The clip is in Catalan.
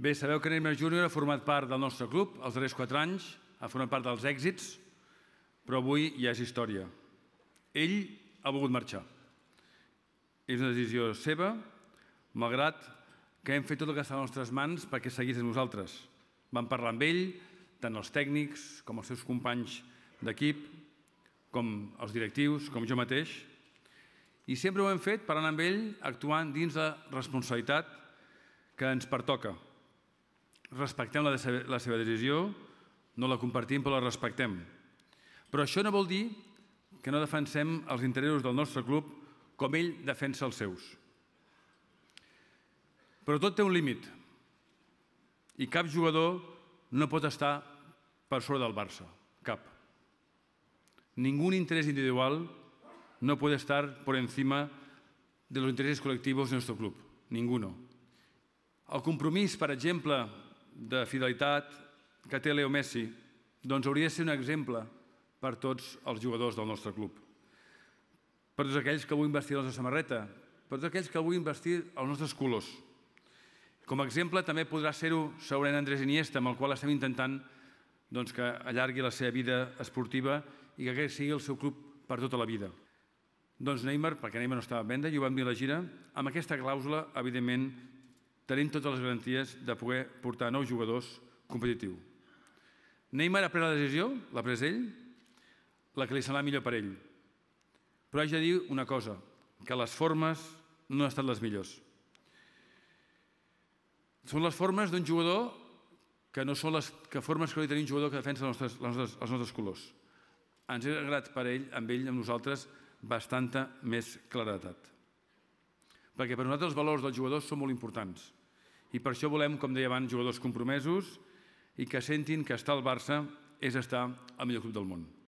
Bé, sabeu que Neymar Júnior ha format part del nostre club els darrers 4 anys, ha format part dels èxits, però avui ja és història. Ell ha volgut marxar. És una decisió seva, malgrat que hem fet tot el que està a les nostres mans perquè seguís amb nosaltres. Vam parlar amb ell, tant els tècnics com els seus companys d'equip, com els directius, com jo mateix, i sempre ho hem fet parlant amb ell, actuant dins la responsabilitat que ens pertoca respectem la, seva, la seva decisió, no la compartim però la respectem. Però això no vol dir que no defensem els interessos del nostre club com ell defensa els seus. Però tot té un límit i cap jugador no pot estar per sobre del Barça, cap. Ningún interès individual no pot estar per encima de los intereses del nostre nuestro club, no. El compromís, per exemple, de fidelitat que té Leo Messi doncs hauria de ser un exemple per tots els jugadors del nostre club. Per tots aquells que vull vestir la nostra samarreta, per tots aquells que vull vestir els nostres colors. Com a exemple també podrà ser-ho Sauren Andrés Iniesta, amb el qual estem intentant doncs, que allargui la seva vida esportiva i que aquest sigui el seu club per tota la vida. Doncs Neymar, perquè Neymar no estava en venda, i ho vam dir a la gira, amb aquesta clàusula, evidentment, tenim totes les garanties de poder portar nous jugadors competitiu. Neymar ha pres la decisió, l'ha pres ell, la que li serà millor per ell. Però haig de dir una cosa, que les formes no han estat les millors. Són les formes d'un jugador que no són les que formes que hauria de tenir un jugador que defensa els nostres, els nostres, els nostres colors. Ens ha agradat per ell, amb ell, amb nosaltres, bastanta més claredat. Perquè per nosaltres els valors dels jugadors són molt importants. I per això volem, com deia abans, jugadors compromesos i que sentin que estar al Barça és estar al millor club del món.